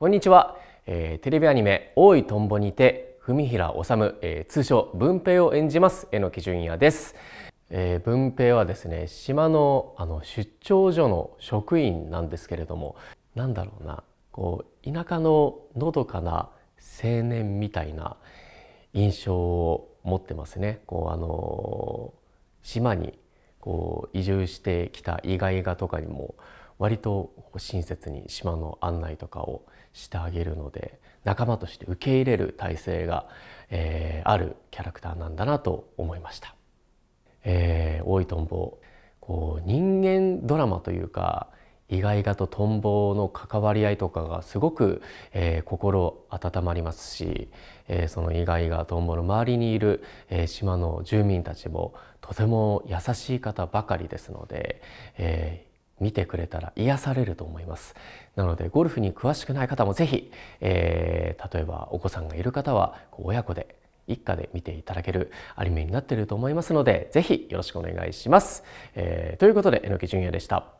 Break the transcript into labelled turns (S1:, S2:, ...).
S1: こんにちは、えー、テレビアニメ「大いとんぼ」にて文平治、えー、通称文平を演じます榎木純也です、えー、文平はですね島のあの出張所の職員なんですけれどもなんだろうなこう田舎ののどかな青年みたいな印象を持ってますね。こうあの島にこう移住してきた意外がとかにも割と親切に島の案内とかをしてあげるので仲間として受け入れる体制が、えー、あるキャラクターなんだなと思いました。えー、大井とんぼこう人間ドラマというか意外がとトンボの関わり合いとかがすごく、えー、心温まりますし、えー、その意外がトンボの周りにいる、えー、島の住民たちもとても優しい方ばかりですので、え見てくれたら癒されると思いますなのでゴルフに詳しくない方も是非、えー、例えばお子さんがいる方は親子で一家で見ていただけるアニメになっていると思いますので是非よろしくお願いします、えー、ということで榎木純也でした